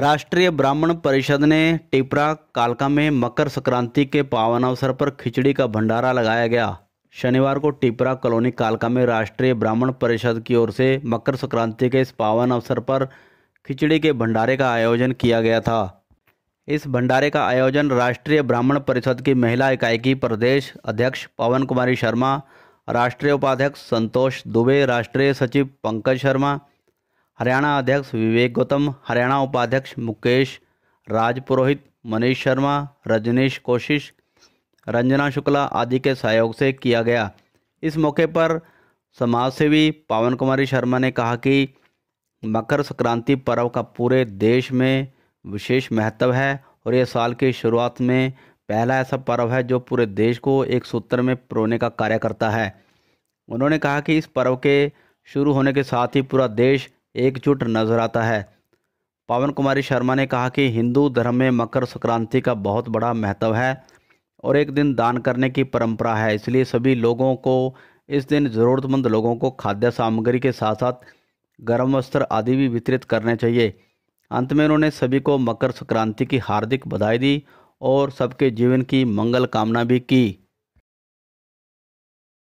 राष्ट्रीय ब्राह्मण परिषद ने टिपरा कालका में मकर संक्रांति के पावन अवसर पर खिचड़ी का भंडारा लगाया गया शनिवार को टिपरा कॉलोनी कालका में राष्ट्रीय ब्राह्मण परिषद की ओर से मकर संक्रांति के इस पावन अवसर पर खिचड़ी के भंडारे का आयोजन किया गया था इस भंडारे का आयोजन राष्ट्रीय ब्राह्मण परिषद की महिला इकाई की प्रदेश अध्यक्ष पवन कुमारी शर्मा राष्ट्रीय उपाध्यक्ष संतोष दुबे राष्ट्रीय सचिव पंकज शर्मा हरियाणा अध्यक्ष विवेक गौतम हरियाणा उपाध्यक्ष मुकेश राज पुरोहित मनीष शर्मा रजनीश कोशिश रंजना शुक्ला आदि के सहयोग से किया गया इस मौके पर समाजसेवी पावन कुमारी शर्मा ने कहा कि मकर संक्रांति पर्व का पूरे देश में विशेष महत्व है और यह साल की शुरुआत में पहला ऐसा पर्व है जो पूरे देश को एक सूत्र में पिरोने का कार्य करता है उन्होंने कहा कि इस पर्व के शुरू होने के साथ ही पूरा देश एकजुट नजर आता है पावन कुमारी शर्मा ने कहा कि हिंदू धर्म में मकर संक्रांति का बहुत बड़ा महत्व है और एक दिन दान करने की परंपरा है इसलिए सभी लोगों को इस दिन ज़रूरतमंद लोगों को खाद्य सामग्री के साथ साथ गर्म वस्त्र आदि भी वितरित करने चाहिए अंत में उन्होंने सभी को मकर संक्रांति की हार्दिक बधाई दी और सबके जीवन की मंगल कामना भी की